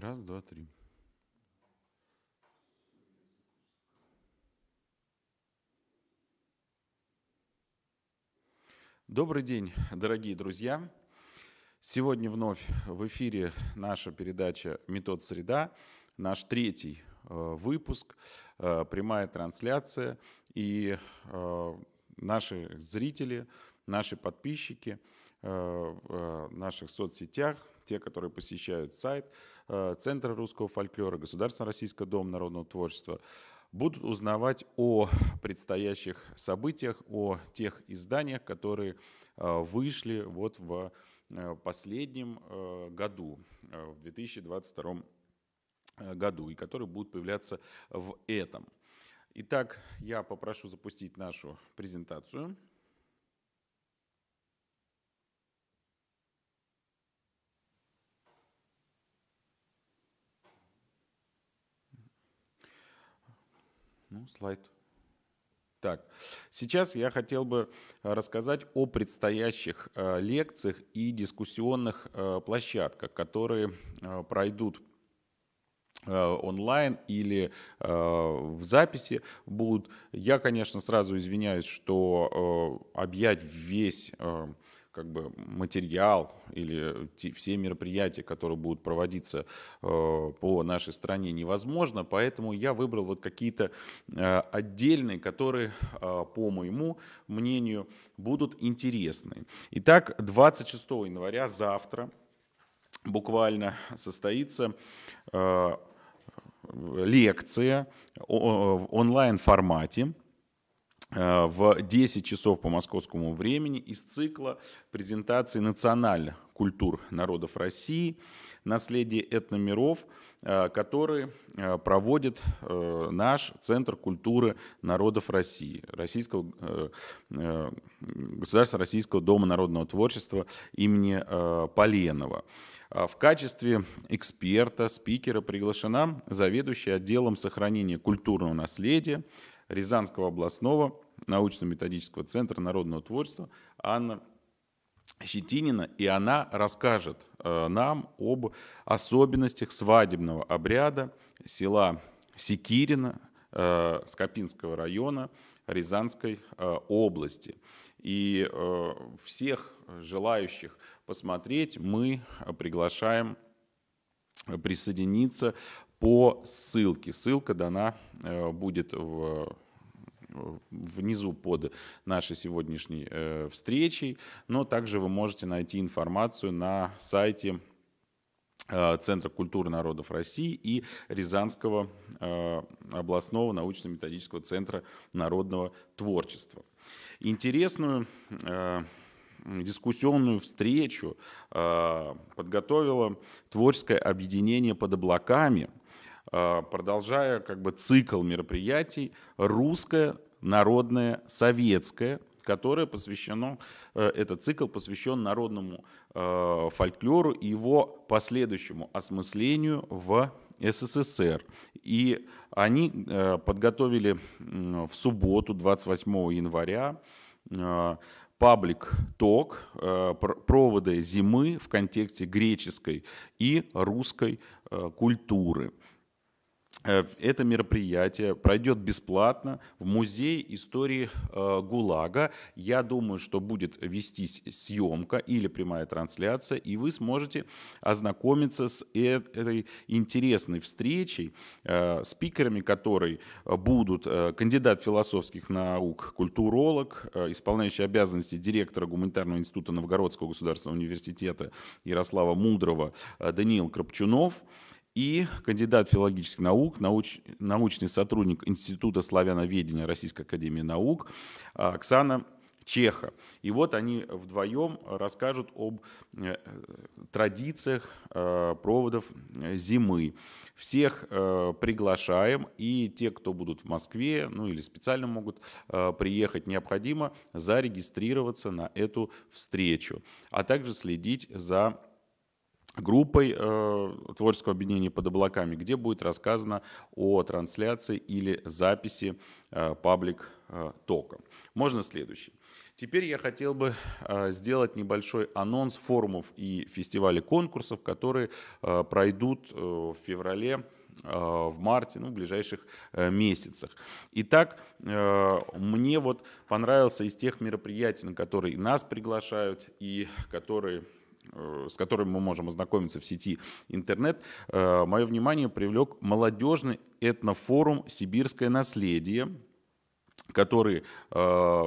Раз, два, три. Добрый день, дорогие друзья. Сегодня вновь в эфире наша передача «Метод среда», наш третий э, выпуск, э, прямая трансляция. И э, наши зрители, наши подписчики в наших соцсетях, те, которые посещают сайт э, Центра русского фольклора, Государственного российского дома народного творчества, будут узнавать о предстоящих событиях, о тех изданиях, которые э, вышли вот в э, последнем году, в 2022 году, и которые будут появляться в этом. Итак, я попрошу запустить нашу презентацию. Ну, слайд. Так, сейчас я хотел бы э, рассказать о предстоящих э, лекциях и дискуссионных э, площадках, которые пройдут онлайн или в записи будут. Я, конечно, сразу извиняюсь, что объять весь как бы материал или те, все мероприятия, которые будут проводиться э, по нашей стране, невозможно. Поэтому я выбрал вот какие-то э, отдельные, которые, э, по моему мнению, будут интересны. Итак, 26 января, завтра, буквально состоится э, лекция в онлайн формате Э, в 10 часов по московскому времени из цикла презентации «Националь культур народов России. Наследие этномиров», э, который э, проводит наш Центр культуры народов России, Российского, Государства Российского дома народного творчества имени Поленова. А в качестве эксперта, спикера приглашена заведующая отделом сохранения культурного наследия Рязанского областного научно-методического центра народного творчества Анна Щетинина, и она расскажет э, нам об особенностях свадебного обряда села Секирина э, Скопинского района Рязанской э, области. И всех желающих посмотреть мы приглашаем присоединиться по ссылке. Ссылка дана э, будет в внизу под нашей сегодняшней э, встречей, но также вы можете найти информацию на сайте э, Центра культуры народов России и Рязанского э, областного научно-методического центра народного творчества. Интересную дискуссионную встречу подготовило творческое объединение под облаками – Э, продолжая как бы цикл мероприятий «Русское народное советское», которое посвящено, э, этот цикл посвящен народному э, фольклору и его последующему осмыслению в СССР. И они подготовили в субботу, 28 января, паблик ток проводы зимы в контексте греческой и русской культуры. Э, это мероприятие пройдет бесплатно в музей истории э, ГУЛАГа. Я думаю, что будет вестись съемка или прямая трансляция, и вы сможете ознакомиться с этой интересной встречей, э, спикерами которой будут кандидат философских наук, культуролог, исполняющий обязанности директора Гуманитарного института Новгородского государственного университета Ярослава Мудрого Даниил Крапчунов – и кандидат филологических наук, науч, научный сотрудник Института славяноведения Российской Академии Наук а, Оксана Чеха. И вот они вдвоем расскажут об э, традициях э, проводов зимы. Всех э, приглашаем, и те, кто будут в Москве, ну или специально могут приехать, необходимо зарегистрироваться на эту встречу, а также следить за группой э, творческого объединения под облаками, где будет рассказано о трансляции или записи э, паблик э, тока. Можно следующий. Теперь я хотел бы э, сделать небольшой анонс форумов и фестивалей конкурсов, которые э, пройдут в феврале в марте, ну, в ближайших месяцах. Итак, мне вот понравился из тех мероприятий, на которые нас приглашают и которые Э, с которым мы можем ознакомиться в сети интернет, э, мое внимание привлек молодежный этнофорум «Сибирское наследие», который э,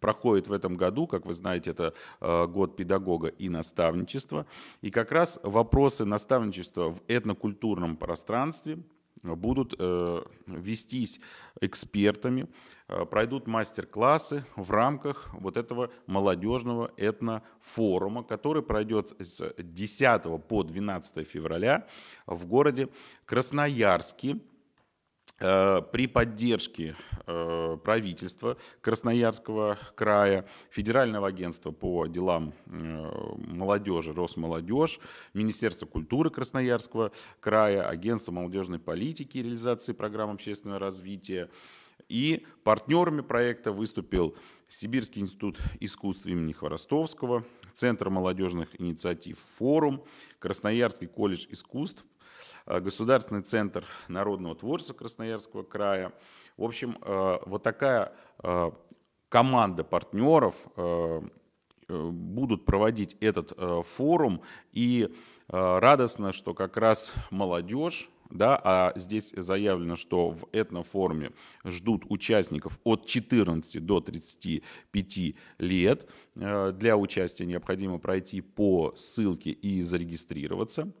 проходит в этом году, как вы знаете, это год педагога и наставничества. И как раз вопросы наставничества в этнокультурном пространстве будут вестись экспертами, Э, пройдут мастер-классы в рамках вот этого молодежного этнофорума, который пройдет с 10 по 12 февраля в городе Красноярске э, при поддержке э, правительства Красноярского края, Федерального агентства по делам молодежи, Росмолодежь, министерства культуры Красноярского края, агентства молодежной политики и реализации программ общественного развития, и партнерами проекта выступил Сибирский институт искусства имени Хворостовского, Центр молодежных инициатив «Форум», Красноярский колледж искусств, э, Государственный центр народного творчества Красноярского края. В общем, э, вот такая э, команда партнеров будут проводить этот форум. И радостно, что как раз молодежь да, а здесь заявлено, что в этноформе ждут участников от 14 до 35 лет. Э, для участия необходимо пройти по ссылке и зарегистрироваться.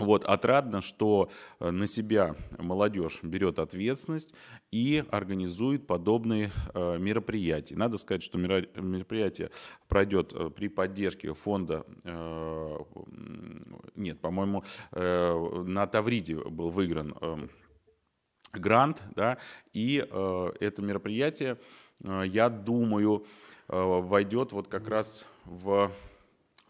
Вот, отрадно, что э, на себя молодежь берет ответственность и организует подобные э, мероприятия. Надо сказать, что мероприятие пройдет э, при поддержке фонда, нет, по-моему, на Тавриде был выигран эм, грант, да, и это мероприятие, я думаю, войдет вот как раз в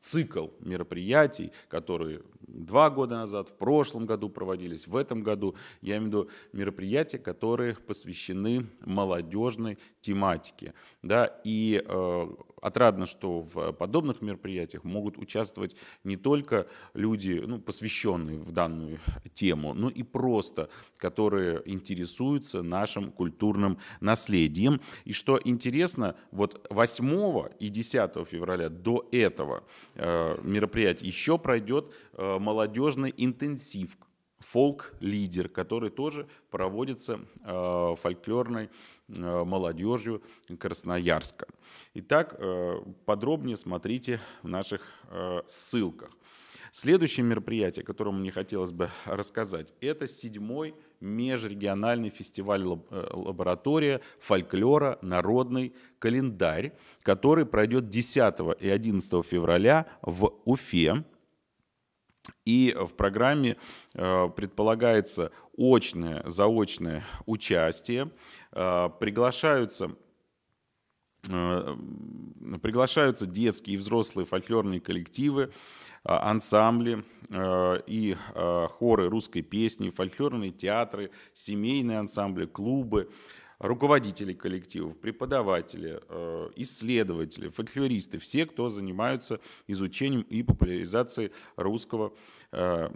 цикл мероприятий, которые два года назад, в прошлом году проводились, в этом году. Я имею в виду мероприятия, которые посвящены молодежной тематике. Да, и э, Отрадно, что в подобных мероприятиях могут участвовать не только люди, ну, посвященные в данную тему, но и просто, которые интересуются нашим культурным наследием. И что интересно, вот 8 и 10 февраля до этого э, мероприятия еще пройдет э, молодежный интенсив фолк-лидер, который тоже проводится э, в фольклорной Э, молодежью Красноярска. Итак, э, подробнее смотрите в наших э, ссылках. Следующее мероприятие, о котором мне хотелось бы рассказать, это седьмой межрегиональный фестиваль лаборатория фольклора «Народный календарь», который пройдет 10 и 11 февраля в Уфе. И в программе э, предполагается очное, заочное участие. Э, приглашаются э, приглашаются детские и взрослые фольклорные коллективы, ансамбли и хоры русской песни, фольклорные театры, семейные ансамбли, клубы, руководители коллективов, преподаватели, э, исследователи, фольклористы, все, кто занимаются изучением и популяризацией русского, э,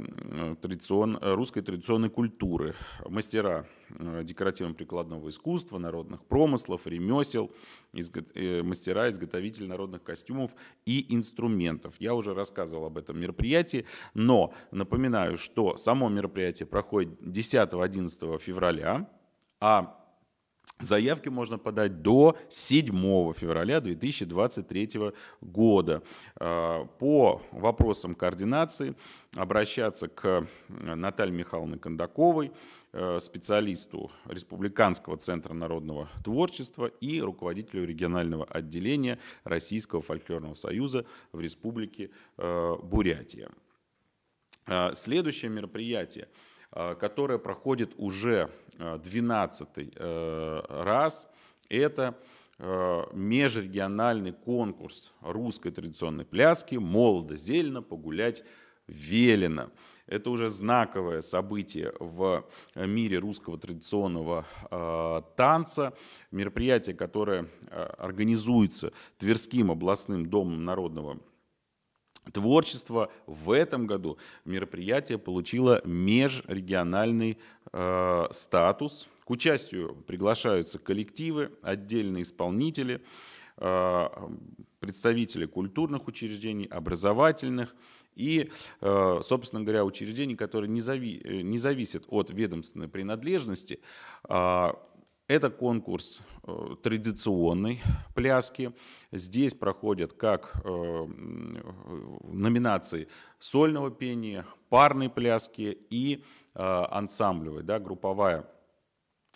традицион, русской традиционной культуры, мастера э, декоративно-прикладного искусства, народных промыслов, ремесел, мастера, изготовители народных костюмов и инструментов. Я уже рассказывал об этом мероприятии, но напоминаю, что само мероприятие проходит 10-11 февраля, а Заявки можно подать до 7 февраля 2023 года. А, по вопросам координации обращаться к э, Наталье Михайловне Кондаковой, э, специалисту Республиканского центра народного творчества и руководителю регионального отделения Российского фольклорного союза в Республике э, Бурятия. А, следующее мероприятие – Э, которая проходит уже 12 э, э, раз. Это межрегиональный конкурс русской традиционной пляски «Молодо, зелено, погулять велено». Это уже знаковое событие в мире русского традиционного э, танца, мероприятие, которое организуется Тверским областным домом народного Творчество в этом году мероприятие получило межрегиональный э, статус. К участию приглашаются коллективы, отдельные исполнители, э, представители культурных учреждений, образовательных и, э, собственно говоря, учреждений, которые не, зави э, не зависят от ведомственной принадлежности. Э, это конкурс э, традиционной пляски. Здесь проходят как э, номинации сольного пения, парной пляски и э, ансамблевой, да, групповая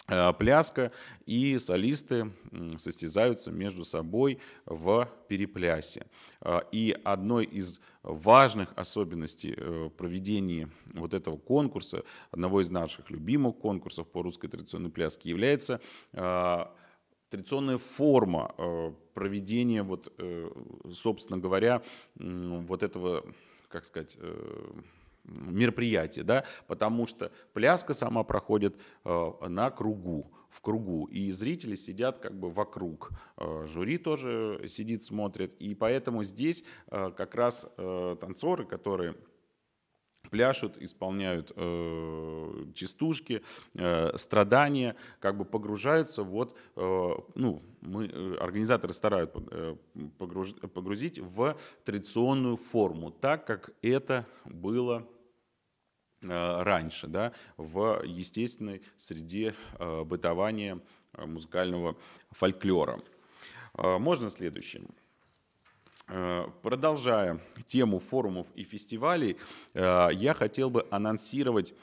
Э, пляска, и солисты состязаются между собой в переплясе. Э, и одной из важных особенностей э, проведения вот этого конкурса, одного из наших любимых конкурсов по русской традиционной пляске, является традиционная форма проведения, вот, собственно говоря, вот этого как сказать, мероприятие, да, потому что пляска сама проходит э, на кругу, в кругу, и зрители сидят как бы вокруг, э, жюри тоже сидит, смотрит, и поэтому здесь э, как раз э, танцоры, которые пляшут, исполняют э, частушки, э, страдания, как бы погружаются вот, э, ну, мы, э, организаторы стараются э, погрузить в традиционную форму, так как это было Э, раньше, да, в естественной среде э, бытования э, музыкального фольклора. Можно следующим. Продолжая тему форумов и фестивалей, я хотел бы анонсировать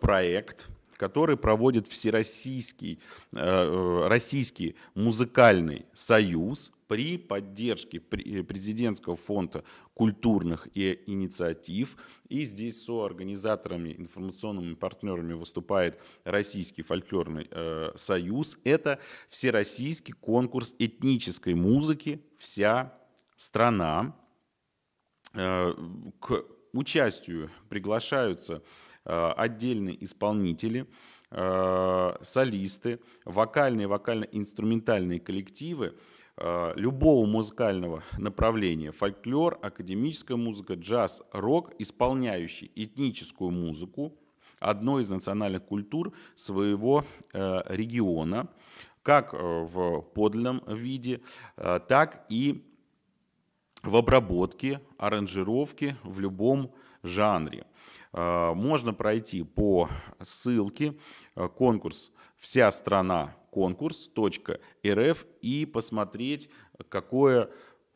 проект, который проводит Всероссийский, Российский музыкальный союз – при поддержке э, президентского фонда культурных и э, инициатив. И здесь соорганизаторами, информационными партнерами выступает Российский фольклорный э, союз. Это всероссийский конкурс этнической музыки «Вся страна». Э, к участию приглашаются э, отдельные исполнители э, солисты, вокальные, вокально-инструментальные коллективы, Э, любого музыкального направления – фольклор, академическая музыка, джаз, рок, исполняющий этническую музыку одной из национальных культур своего э, региона, как э, в подлинном виде, так и в обработке, аранжировке в любом жанре. Можно пройти по ссылке конкурс «Вся страна конкурс.рф и посмотреть, какое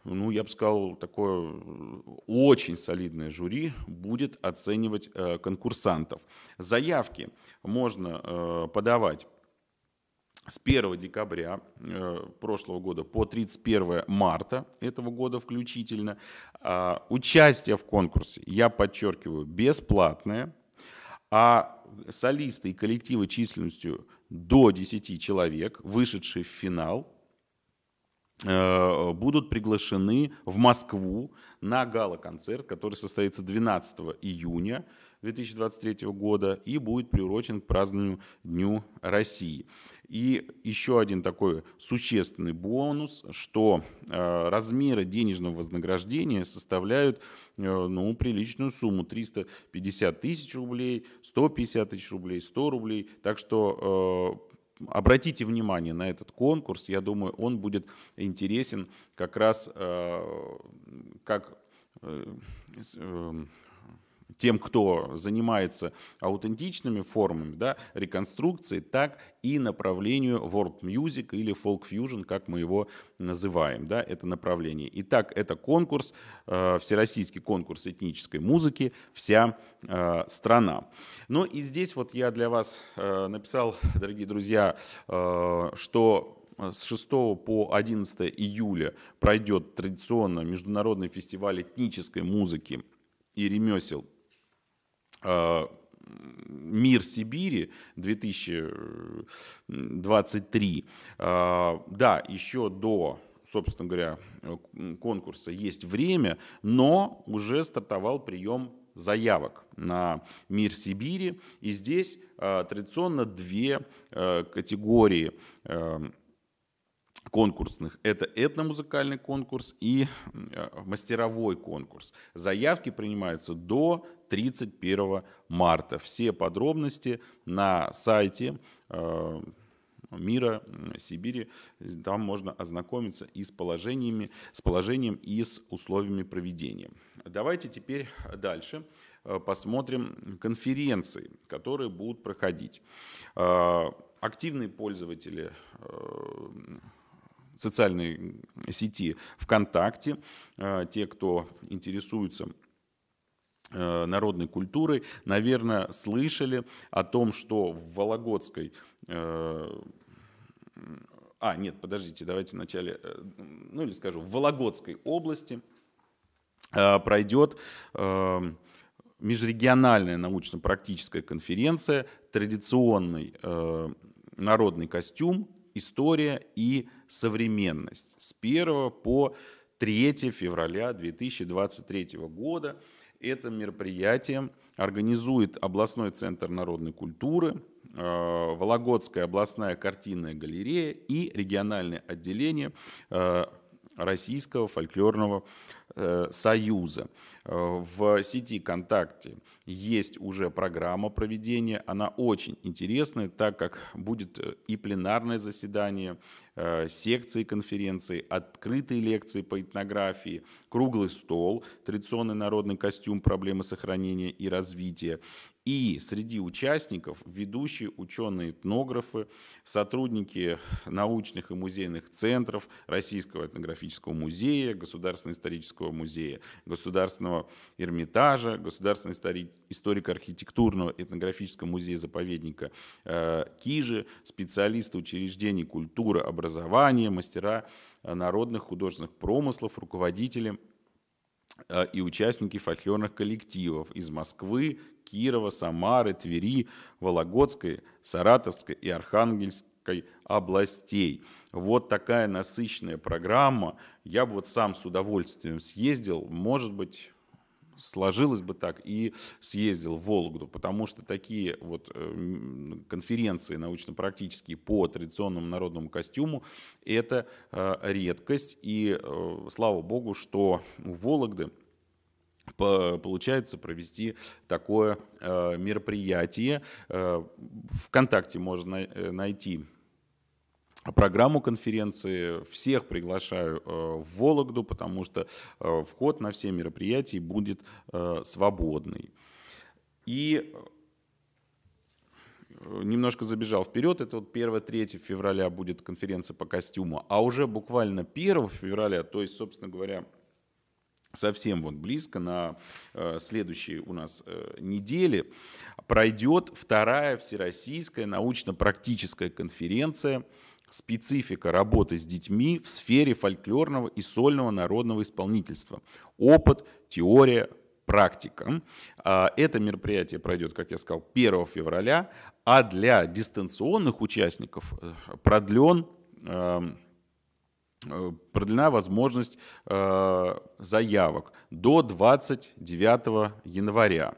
ну, я бы сказал, такое очень солидное жюри будет оценивать э, конкурсантов. Заявки можно э, подавать с 1 декабря э, прошлого года по 31 марта этого года включительно. А, участие в конкурсе, я подчеркиваю, бесплатное, а солисты и коллективы численностью до 10 человек, вышедшие в финал, э, будут приглашены в Москву на гала-концерт, который состоится 12 июня 2023 года и будет приурочен к празднованию Дню России. И еще один такой существенный бонус, что э, размеры денежного вознаграждения составляют э, ну, приличную сумму. 350 тысяч рублей, 150 тысяч рублей, 100 рублей. Так что э, обратите внимание на этот конкурс. Я думаю, он будет интересен как раз как тем, кто занимается аутентичными формами да, реконструкции, так и направлению world music или folk fusion, как мы его называем, да, это направление. Итак, это конкурс, э, всероссийский конкурс этнической музыки «Вся э, страна». Ну и здесь вот я для вас э, написал, дорогие друзья, э, что э, с 6 по 11 июля пройдет традиционно международный фестиваль этнической музыки и ремесел мир Сибири 2023. А, да, еще до собственно говоря, конкурса есть время, но уже стартовал прием заявок на мир Сибири. И здесь а, традиционно две а, категории конкурсных. Это этномузыкальный конкурс и э, мастеровой конкурс. Заявки принимаются до 31 марта. Все подробности на сайте э, мира, Сибири. Там можно ознакомиться и с положениями, с положением и с условиями проведения. Давайте теперь дальше э, посмотрим конференции, которые будут проходить. Активные пользователи социальной сети ВКонтакте. Э, те, кто интересуется э, народной культурой, наверное, слышали о том, что в Вологодской э, а, нет, подождите, давайте вначале, ну или скажу, в Вологодской области пройдет эм, межрегиональная научно-практическая конференция «Традиционный народный костюм «История и современность» с 1 по 3 февраля 2023 года. Это мероприятие организует областной центр народной культуры, э, Вологодская областная картинная галерея и региональное отделение э, Российского фольклорного Э, союза. Э, в сети ВКонтакте есть уже программа проведения. Она очень интересная, так как будет э, и пленарное заседание, Э, секции конференции, открытые лекции по этнографии, круглый стол, традиционный народный костюм «Проблемы сохранения и развития». И среди участников ведущие ученые-этнографы, сотрудники научных и музейных центров Российского этнографического музея, Государственного исторического музея, Государственного Эрмитажа, Государственного истори- историко-архитектурного этнографического музея-заповедника э, Кижи, специалисты учреждений культуры, образования, образования, мастера э, народных художественных промыслов, руководители э, и участники фольклорных коллективов из Москвы, Кирова, Самары, Твери, Вологодской, Саратовской и Архангельской областей. Вот такая насыщенная программа. Я бы вот сам с удовольствием съездил. Может быть, сложилось бы так, и съездил в Вологду, потому что такие вот э, конференции научно-практические по традиционному народному костюму — это э, редкость, и э, слава богу, что у Вологды получается провести такое мероприятие. Вконтакте можно найти программу конференции. Всех приглашаю э, в Вологду, потому что э, вход на все мероприятия будет э, свободный. И немножко забежал вперед, это вот 1-3 февраля будет конференция по костюму, а уже буквально 1 февраля, то есть, собственно говоря, совсем вот близко, на э, следующей у нас э, неделе, пройдет вторая всероссийская научно-практическая конференция – специфика работы с детьми в сфере фольклорного и сольного народного исполнительства. Опыт, теория, практика. А, это мероприятие пройдет, как я сказал, 1 февраля, а для дистанционных участников э, продлен эм, э, продлена возможность э, заявок до 29 января.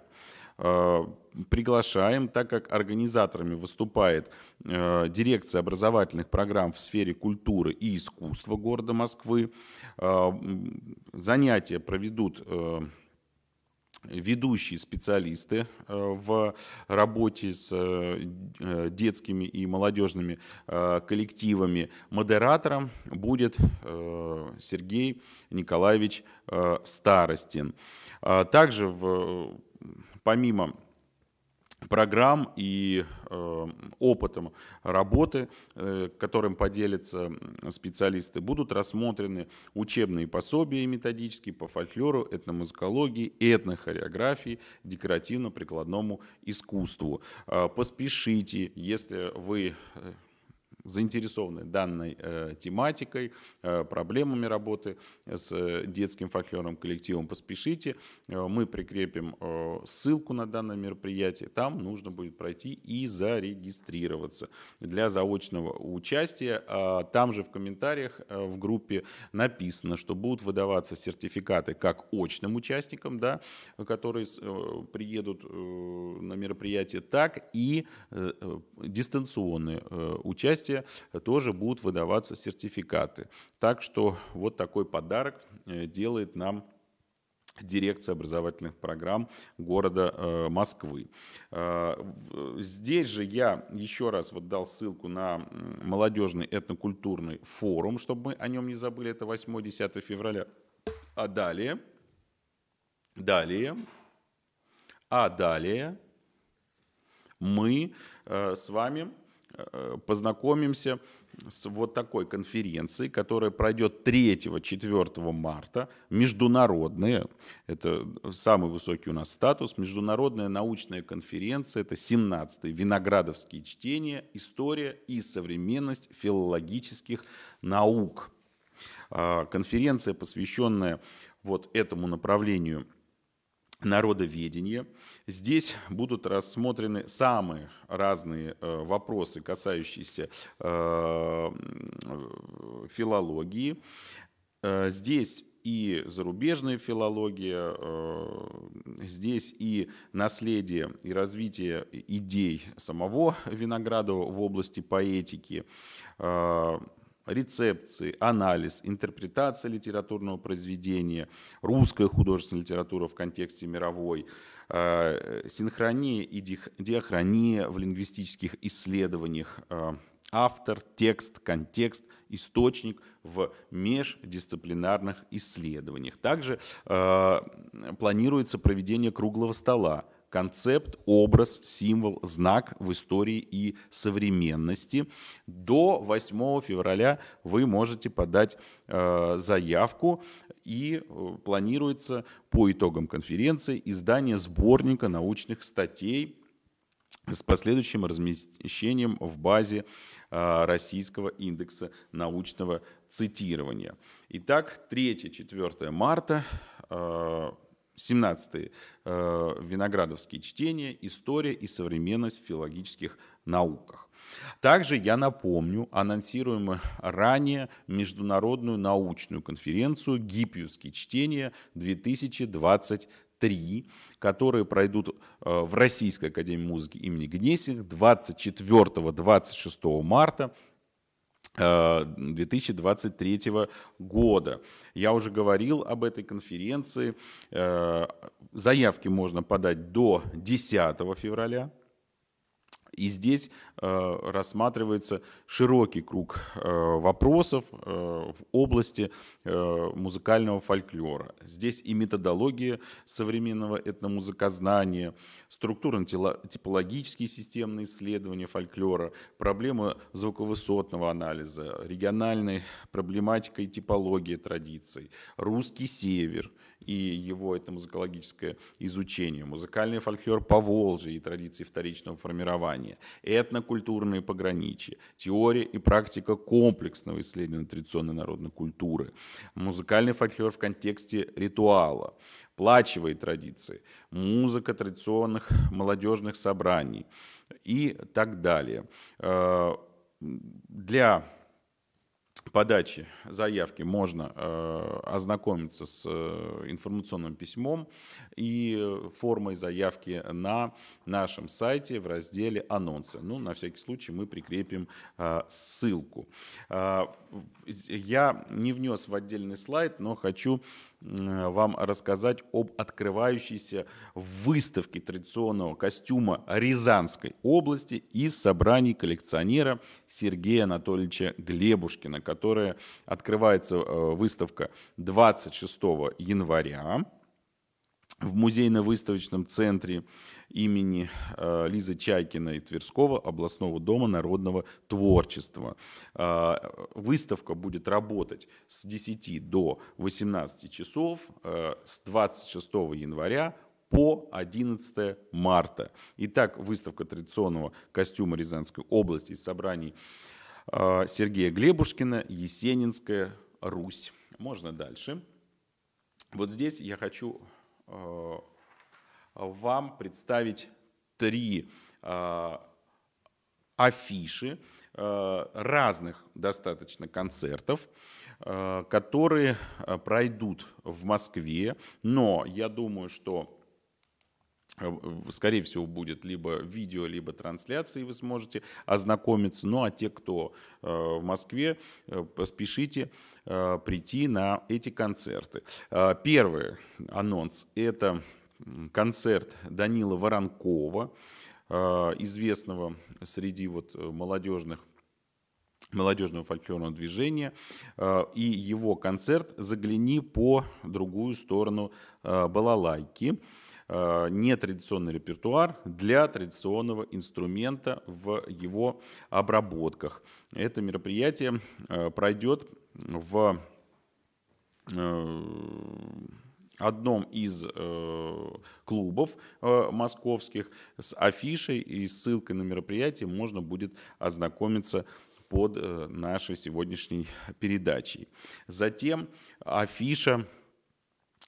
Э, приглашаем, так как организаторами выступает э, дирекция образовательных программ в сфере культуры и искусства города Москвы. Э, занятия проведут ведущие специалисты в работе с детскими и молодежными коллективами. Модератором будет Сергей Николаевич Старостин. Также в помимо программ и э, опытом работы, э, которым поделятся специалисты, будут рассмотрены учебные пособия и методические по фольклору, этномузыкологии, этнохореографии, декоративно-прикладному искусству. Э, поспешите, если вы э, заинтересованы данной э, тематикой, э, проблемами работы с э, детским фольклорным коллективом, поспешите. Э, мы прикрепим э, ссылку на данное мероприятие. Там нужно будет пройти и зарегистрироваться для заочного участия. Э, там же в комментариях э, в группе написано, что будут выдаваться сертификаты как очным участникам, да, которые э, приедут э, на мероприятие, так и э, дистанционное э, э участие входе э, тоже будут выдаваться сертификаты. Так что вот такой подарок э, делает нам дирекция образовательных программ города э, Москвы. Здесь же я еще раз вот дал ссылку на молодежный этнокультурный форум, чтобы мы о нем не забыли. Это 8-10 февраля. А далее, далее, а далее мы с вами Э, познакомимся с вот такой конференцией, которая пройдет 3-4 марта, международная, это самый высокий у нас статус, международная научная конференция, это 17-й, виноградовские чтения, история и современность филологических наук. А, конференция, посвященная вот этому направлению народоведения. Здесь будут рассмотрены самые разные э, вопросы, касающиеся э, филологии. Э, здесь и зарубежная филология, здесь и наследие и развитие идей самого Виноградова в области поэтики, рецепции, анализ, интерпретация литературного произведения, русская художественная литература в контексте мировой, э, синхрония и диахрония в лингвистических исследованиях, э, автор, текст, контекст, источник в междисциплинарных исследованиях. Также э, планируется проведение круглого стола концепт, образ, символ, знак в истории и современности. До 8 февраля вы можете подать э, заявку и э, планируется по итогам конференции издание сборника научных статей с последующим размещением в базе э, российского индекса научного цитирования. Итак, 3-4 марта э, 17 э, Виноградовские чтения, история и современность в филологических науках. Также я напомню анонсируемую ранее международную научную конференцию «Гиппиевские чтения 2023», которые пройдут э, в Российской академии музыки имени Гнесинг 24-26 марта 2023 э, года. Я уже говорил об этой конференции. Э, заявки можно подать до 10 февраля и здесь э, рассматривается широкий круг э, вопросов э, в области музыкального фольклора. Здесь и методология современного этномузыкознания, структурно-типологические системные исследования фольклора, проблемы звуковысотного анализа, региональной проблематика и типология традиций, русский север – и его это музыкологическое изучение, музыкальный фольклор по Волжье и традиции вторичного формирования, этнокультурные пограничия, теория и практика комплексного исследования традиционной народной культуры, музыкальный фольклор в контексте ритуала, плачевые традиции, музыка традиционных молодежных собраний и так далее. Э, для подачи заявки можно э, ознакомиться с э, информационным письмом и формой заявки на нашем сайте в разделе «Анонсы». Ну, на всякий случай мы прикрепим э, ссылку. я не внес в отдельный слайд, но хочу Э, вам рассказать об открывающейся выставке традиционного костюма Рязанской области из собраний коллекционера Сергея Анатольевича Глебушкина, которая открывается э, выставка 26 января в музейно-выставочном центре имени э, Лизы Чайкиной Тверского областного дома народного творчества. Э, выставка будет работать с 10 до 18 часов э, с 26 января по 11 марта. Итак, выставка традиционного костюма Рязанской области из собраний Сергея Глебушкина «Есенинская Русь». Можно дальше. Вот здесь я хочу Э, вам представить три э, афиши э, разных достаточно концертов, которые пройдут в Москве, но я думаю, что скорее всего, будет либо видео, либо трансляции, вы сможете ознакомиться. Ну а те, кто э, в Москве, э, поспешите э, прийти на эти концерты. Первый анонс – это концерт Данила Воронкова, известного среди вот молодежных молодежного фольклорного движения. И его концерт «Загляни по другую сторону балалайки». Э, нетрадиционный репертуар для традиционного инструмента в его обработках. Это мероприятие э, пройдет в э, одном из э, клубов э, московских с афишей и ссылкой на мероприятие можно будет ознакомиться под э, нашей сегодняшней передачей. Затем афиша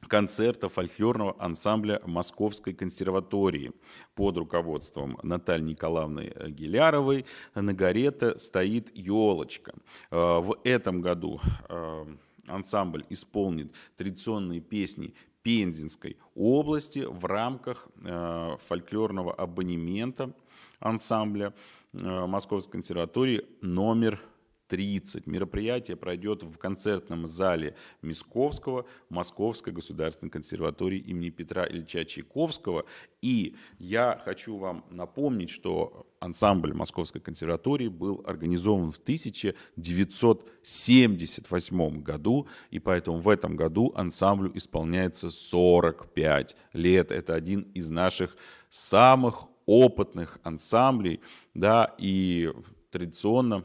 концерта фольклорного ансамбля Московской консерватории под руководством Натальи Николаевны Геляровой на горе-то стоит елочка. Э, в этом году э, ансамбль исполнит традиционные песни Пензенской области в рамках э, фольклорного абонемента ансамбля Московской консерватории номер 30. Мероприятие пройдет в концертном зале Мисковского Московской государственной консерватории имени Петра Ильича Чайковского. И я хочу вам напомнить, что ансамбль Московской консерватории был организован в 1978 году, и поэтому в этом году ансамблю исполняется 45 лет. Это один из наших самых опытных ансамблей, да, и традиционно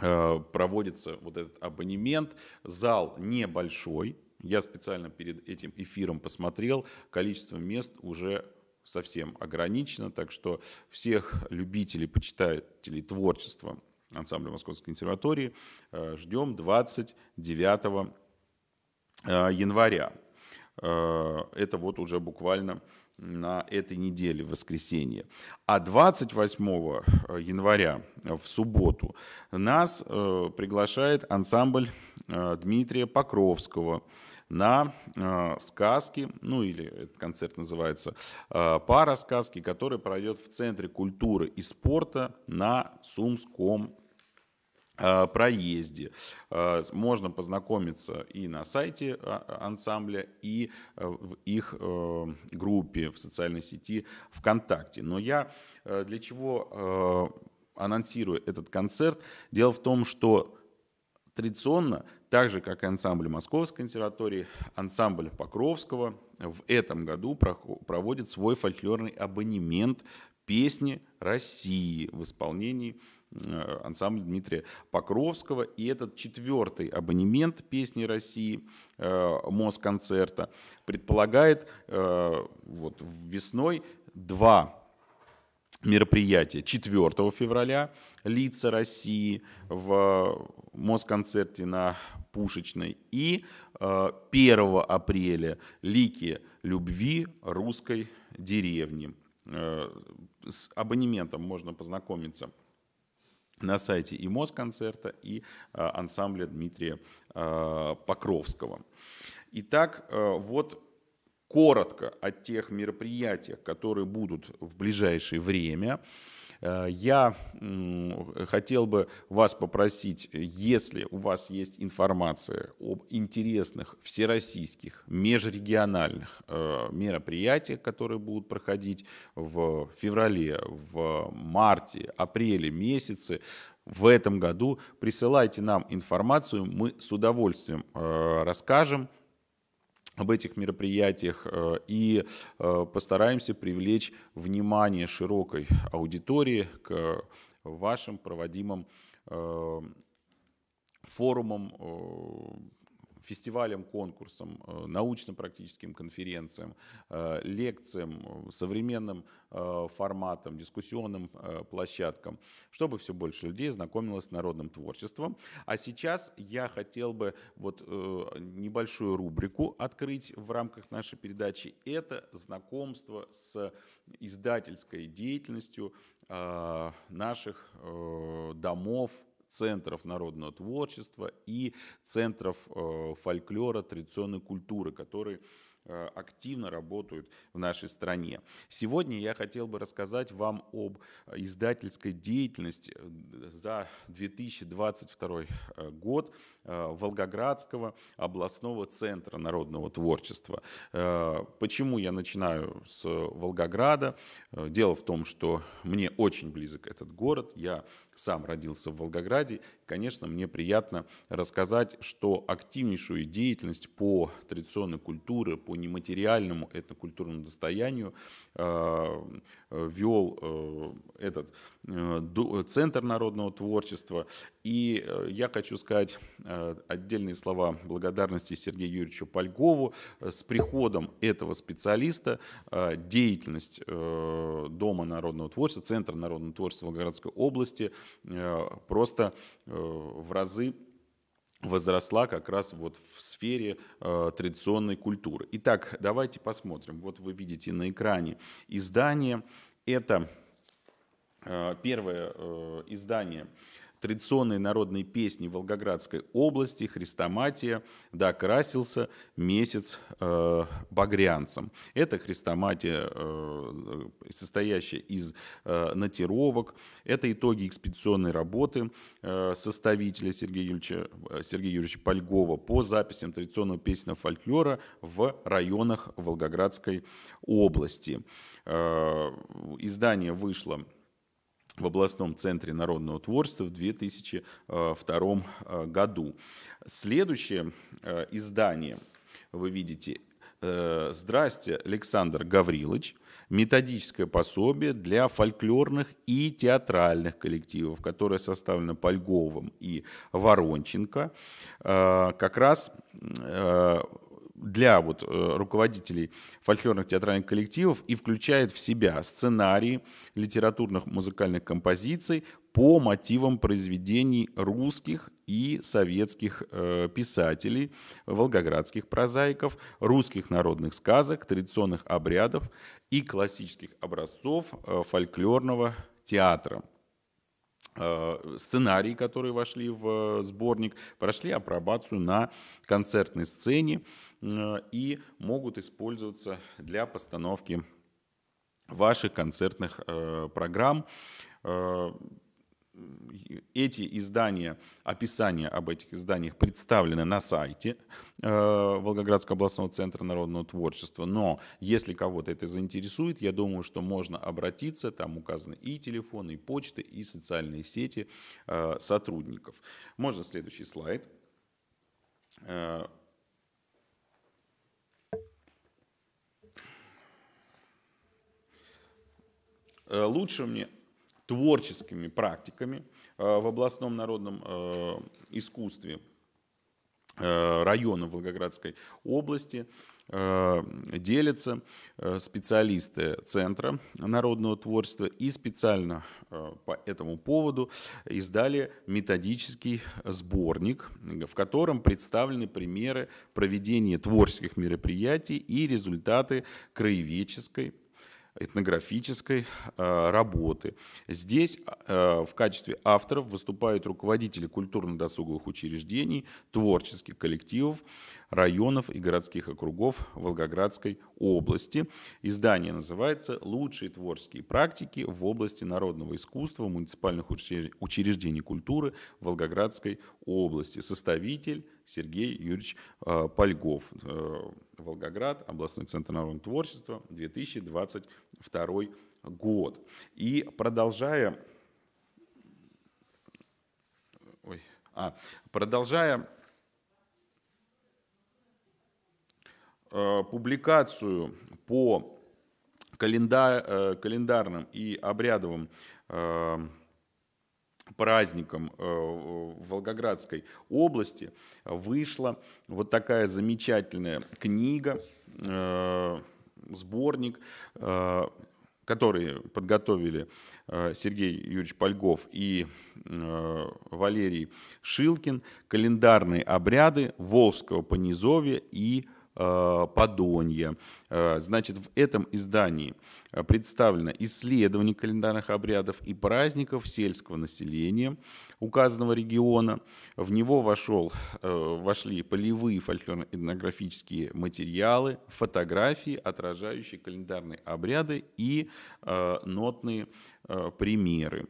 Э, проводится вот этот абонемент. Зал небольшой. Я специально перед этим эфиром посмотрел. Количество мест уже совсем ограничено, так что всех любителей, почитателей творчества ансамбля Московской консерватории э, ждем 29 э, января. Это вот уже буквально на этой неделе, в воскресенье. А 28 э, января, э, в субботу, нас э, приглашает ансамбль Дмитрия Покровского на сказки, ну или этот концерт называется «Пара сказки», который пройдет в Центре культуры и спорта на Сумском проезде. Э, можно познакомиться и на сайте э, ансамбля, и э, в их группе в социальной сети ВКонтакте. Но я для чего анонсирую этот концерт? Дело в том, что традиционно, так же как и ансамбль Московской консерватории, ансамбль Покровского в этом году проводит свой фольклорный абонемент песни России в исполнении Э, ансамбль Дмитрия Покровского. И этот четвертый абонемент песни России э, Москонцерта предполагает э, вот весной два мероприятия: 4 февраля «Лица России» в Москонцерте на Пушечной и 1 апреля «Лики любви русской деревни». С абонементом можно познакомиться – на сайте и Москонцерта, и а, ансамбля Дмитрия а, Покровского. Итак, а, вот коротко о тех мероприятиях, которые будут в ближайшее время. Э, я хотел бы вас попросить, если у вас есть информация об интересных всероссийских, межрегиональных э, мероприятиях, которые будут проходить в феврале, в марте, апреле месяце, в этом году. Присылайте нам информацию, мы с удовольствием э, расскажем, об этих мероприятиях э, и э, постараемся привлечь внимание широкой аудитории к вашим проводимым э, форумам, фестивалям, конкурсам, э, научно-практическим конференциям, э, лекциям, э, современным форматам, дискуссионным площадкам, чтобы все больше людей знакомилось с народным творчеством. А сейчас я хотел бы вот небольшую рубрику открыть в рамках нашей передачи. Это знакомство с издательской деятельностью наших домов, центров народного творчества и центров э, фольклора, традиционной культуры, которые э, активно работают в нашей стране. Сегодня я хотел бы рассказать вам об издательской деятельности э, за 2022 год Э, Волгоградского областного центра народного творчества. Э, почему я начинаю с Волгограда? Э, дело в том, что мне очень близок этот город. Я сам родился в Волгограде. Конечно, мне приятно рассказать, что активнейшую деятельность по традиционной культуре, по нематериальному этнокультурному достоянию вел этот центр народного творчества. И э, я хочу сказать э, отдельные слова благодарности Сергею Юрьевичу Польгову. Э, с приходом этого специалиста деятельность Дома народного творчества, Центра народного творчества Волгоградской области просто в разы возросла как раз вот в сфере э, традиционной культуры. Итак, давайте посмотрим. Вот вы видите на экране издание. Это э, первое э, издание э, традиционной народной песни Волгоградской области «Христоматия», да, красился месяц э, багрянцем. Это христоматия, э, состоящая из э, нотировок, это итоги экспедиционной работы э, составителя Сергея Юрьевича, э, Сергея Юрьевича Польгова по записям традиционного песенного фольклора в районах Волгоградской области. Э, издание вышло в областном центре народного творчества в 2002 э, э, году. Следующее э, издание вы видите «Здрасте, Александр Гаврилович» методическое пособие для фольклорных и театральных коллективов, которое составлено Польговым и Воронченко. Как раз для вот э, руководителей фольклорных театральных коллективов и включает в себя сценарии литературных музыкальных композиций по мотивам произведений русских и советских э, писателей, волгоградских прозаиков, русских народных сказок, традиционных обрядов и классических образцов э, фольклорного театра э, сценарии, которые вошли в э, сборник, прошли апробацию на концертной сцене Э, и могут использоваться для постановки ваших концертных э, программ э, эти издания, описания об этих изданиях представлены на сайте э, Волгоградского областного центра народного творчества. Но если кого-то это заинтересует, я думаю, что можно обратиться. Там указаны и телефоны, и почты, и социальные сети э, сотрудников. Можно следующий слайд. Э, лучшими творческими практиками э, в областном народном э, искусстве района Волгоградской области делятся специалисты Центра народного творчества и специально по этому поводу издали методический сборник, в котором представлены примеры проведения творческих мероприятий и результаты краеведческой этнографической э, работы. Здесь э, в качестве авторов выступают руководители культурно-досуговых учреждений, творческих коллективов, районов и городских округов Волгоградской области. Издание называется «Лучшие творческие практики в области народного искусства муниципальных учреждений культуры Волгоградской области». Составитель Сергей Юрьевич э, Польгов. Э, Волгоград, областной центр народного творчества, 2022 год. И продолжая... Ой, а, продолжая э, публикацию по календарным и обрядовым праздником э, Волгоградской области вышла вот такая замечательная книга, э, сборник, э, который подготовили Сергей Юрьевич Польгов и Валерий Шилкин «Календарные обряды Волжского понизовья и Э, подонья. Э, значит, в этом издании э, представлено исследование календарных обрядов и праздников сельского населения указанного региона. В него вошел, вошли полевые фольклорно-этнографические материалы, фотографии, отражающие календарные обряды и нотные примеры.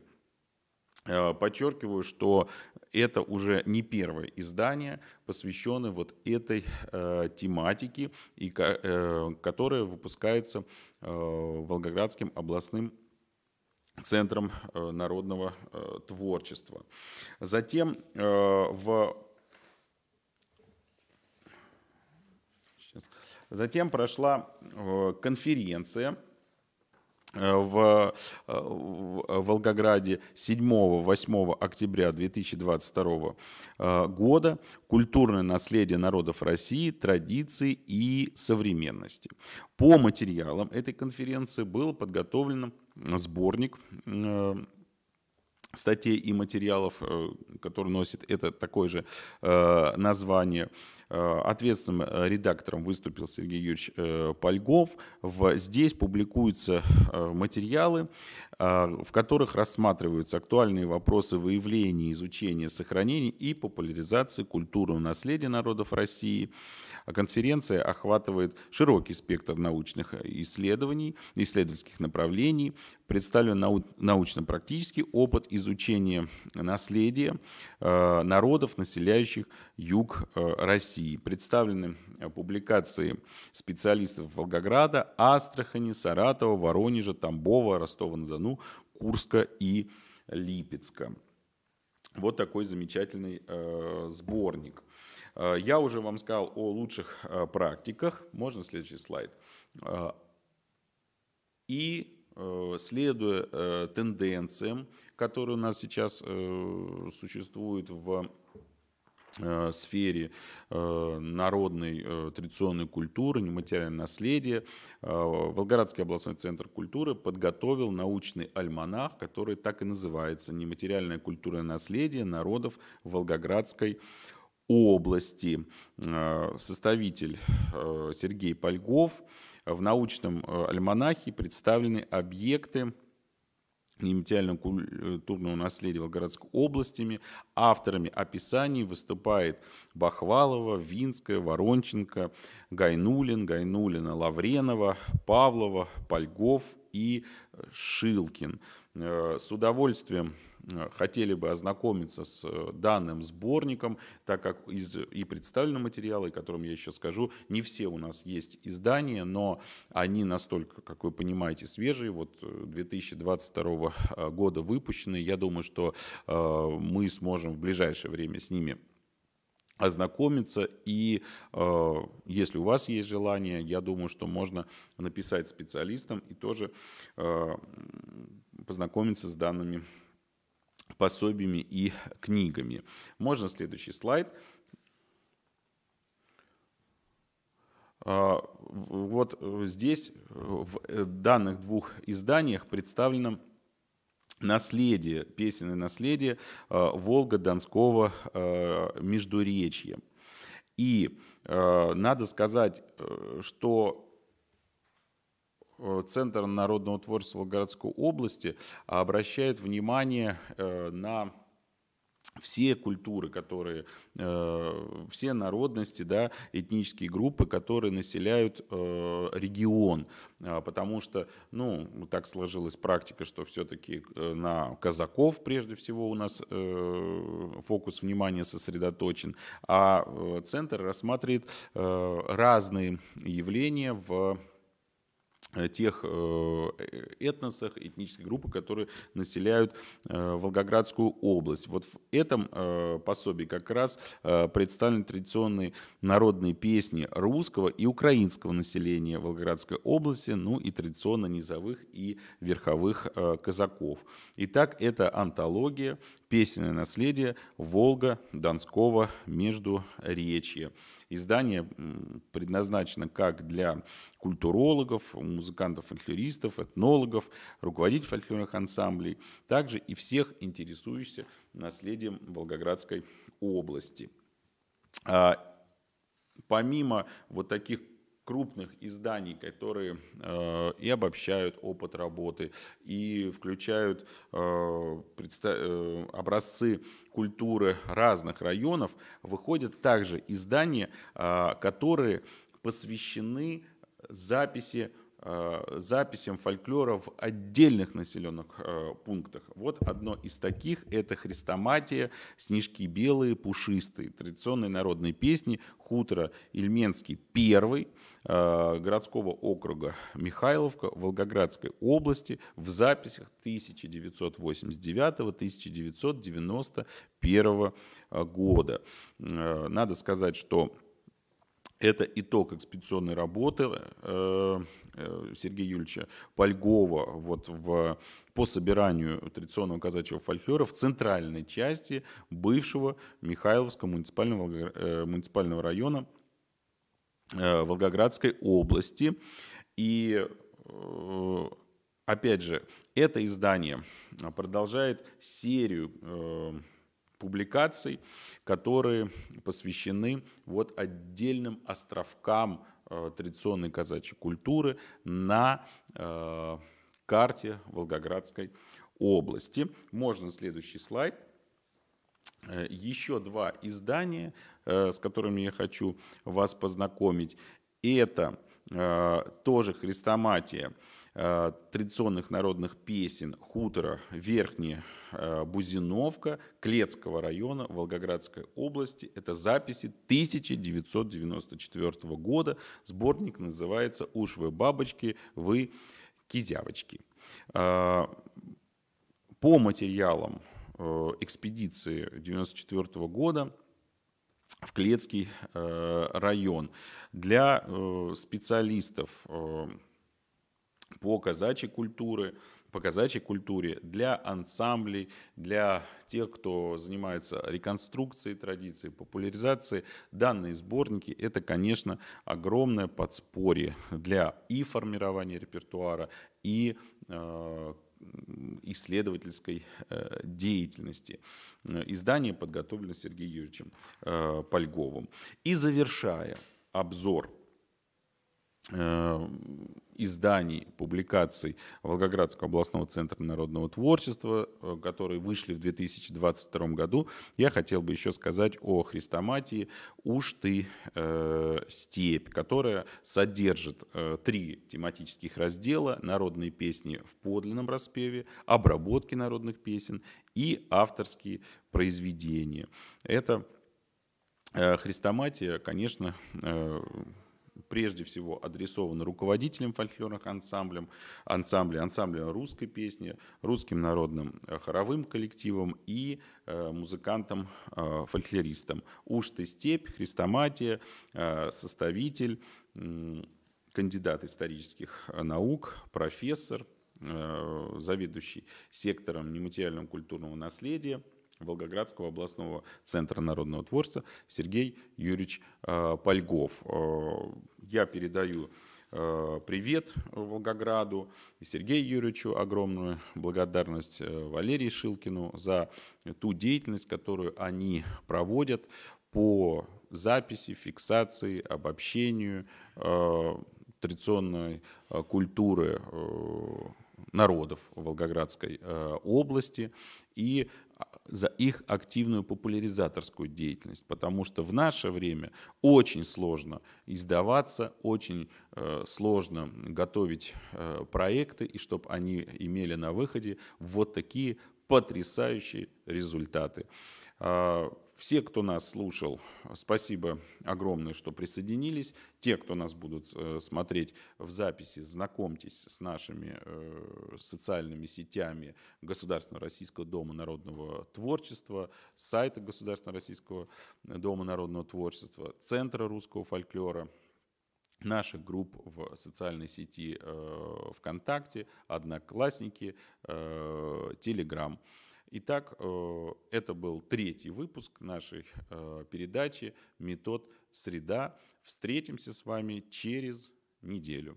Э, подчеркиваю, что это уже не первое издание, посвященное вот этой э, тематике, и, э, которое выпускается э, Волгоградским областным центром э, народного э, творчества. Затем э, в Затем прошла э, конференция Э, в, э, э, в Волгограде 7-8 октября 2022 года «Культурное наследие народов России, традиции и современности». По материалам этой конференции был подготовлен сборник статей и материалов, который носит это такое же название – Э, ответственным э, редактором выступил Сергей Юрьевич э, Польгов. Здесь публикуются материалы а, в которых рассматриваются актуальные вопросы выявления, изучения, сохранения и популяризации культуры наследия народов России. А конференция охватывает широкий спектр научных исследований, исследовательских направлений, представлен научно-практический опыт изучения наследия а, народов, населяющих юг России. Представлены публикации специалистов Волгограда, Астрахани, Саратова, Воронежа, Тамбова, Ростова-на-Дону, страну Курска и Липецка. Вот такой замечательный э, сборник. Э, я уже вам сказал о лучших э, практиках. Можно следующий слайд? Э, и следуя тенденциям, которые у нас сейчас существуют в Э, сфере э, народной э, традиционной культуры, нематериального наследия. Волгоградский областной центр культуры подготовил научный альманах, который так и называется «Нематериальная культура и наследие народов Волгоградской области». Составитель Сергей Польгов. В научном альманахе представлены объекты нематериально-культурного наследия Волгоградской областями, авторами описаний выступает Бахвалова, Винская, Воронченко, Гайнулин, Гайнулина, Лавренова, Павлова, Польгов и Шилкин. Э, с удовольствием Э, хотели бы ознакомиться с э, данным сборником, так как из и представленного материалы, и которым я еще скажу, не все у нас есть издания, но они настолько, как вы понимаете, свежие, вот 2022 э, года выпущены. Я думаю, что мы сможем в ближайшее время с ними ознакомиться и э, если у вас есть желание, я думаю, что можно написать специалистам и тоже э, познакомиться с данными пособиями и книгами. Можно следующий слайд. А, вот э, здесь э, в данных двух изданиях представлено наследие, песенное наследие э, Волга-Донского Междуречья. И надо сказать, что Э, центр народного творчества городской области обращает внимание э, на все культуры, которые, э, все народности, да, этнические группы, которые населяют регион, а, потому что, ну, так сложилась практика, что все-таки на казаков прежде всего у нас фокус внимания сосредоточен, а центр рассматривает разные явления в Э, тех э, этносах, этнических группах, которые населяют э, Волгоградскую область. Вот в этом пособии как раз представлены традиционные народные песни русского и украинского населения Волгоградской области, ну и традиционно низовых и верховых казаков. Итак, это антология «Песенное наследие Волга-Донского междуречья». Издание предназначено как для культурологов, музыкантов-фольклористов, этнологов, руководителей фольклорных ансамблей, также и всех интересующихся наследием Волгоградской области. А, помимо вот таких крупных изданий, которые э, и обобщают опыт работы, и включают э, э, образцы культуры разных районов, выходят также издания, э, которые посвящены записи Э, записям фольклора в отдельных населенных э, пунктах. Вот одно из таких — это христоматия «Снежки белые», «Пушистые», традиционные народные песни хутора Ильменский первый э, городского округа Михайловка Волгоградской области в записях 1989-1991 года. Надо сказать, что это итог экспедиционной работы э, э, Сергея Юльевича Польгова вот в, по собиранию традиционного казачьего фольклора в центральной части бывшего Михайловского муниципального, э, муниципального района Волгоградской области. И опять же, это издание продолжает серию публикаций, которые посвящены вот отдельным островкам э, традиционной казачьей культуры на э, карте Волгоградской области. Можно следующий слайд. Э, еще два издания, с которыми я хочу вас познакомить. Это тоже «Хрестоматия» Э, традиционных народных песен «Хутора», «Верхняя э, Бузиновка» Клецкого района Волгоградской области. Это записи 1994 года. Сборник называется «Уж вы бабочки, вы кизявочки». Э, по материалам экспедиции 1994 года в Клецкий район. Для специалистов по казачьей культуре, по казачьей культуре для ансамблей, для тех, кто занимается реконструкцией традиций, популяризацией. Данные сборники — это, конечно, огромное подспорье для и формирования репертуара, и э, исследовательской э, деятельности. Издание подготовлено Сергеем Юрьевичем э, Польговым. И завершая обзор Э, изданий, публикаций Волгоградского областного центра народного творчества, э, которые вышли в 2022 году. Я хотел бы еще сказать о христоматии «Уж ты э, степь», которая содержит э, три тематических раздела «Народные песни в подлинном распеве», «Обработки народных песен» и «Авторские произведения». Это э, хрестоматия, конечно, э, прежде всего адресованы руководителям фольклорных ансамблем, ансамблей, ансамбля русской песни, русским народным э, хоровым коллективам и э, музыкантам, э, фольклористам. Ушты степь, хрестоматия, составитель, кандидат исторических наук, профессор, заведующий сектором нематериального культурного наследия – Волгоградского областного центра народного творчества Сергей Юрьевич э, Польгов. Э, я передаю э, привет Волгограду и Сергею Юрьевичу огромную благодарность Валерии Шилкину за ту деятельность, которую они проводят по записи, фиксации, обобщению традиционной культуры народов Волгоградской области и за их активную популяризаторскую деятельность, потому что в наше время очень сложно издаваться, очень э, сложно готовить э, проекты, и чтобы они имели на выходе вот такие потрясающие результаты. А, все, кто нас слушал, спасибо огромное, что присоединились. Те, кто нас будут э, смотреть в записи, знакомьтесь с нашими э, социальными сетями Государственного Российского Дома Народного Творчества, сайта Государственного Российского Дома Народного Творчества, Центра Русского Фольклора, наших групп в социальной сети э, ВКонтакте, Одноклассники, э, Телеграм. Итак, э, это был третий выпуск нашей э, передачи «Метод среда». Встретимся с вами через неделю.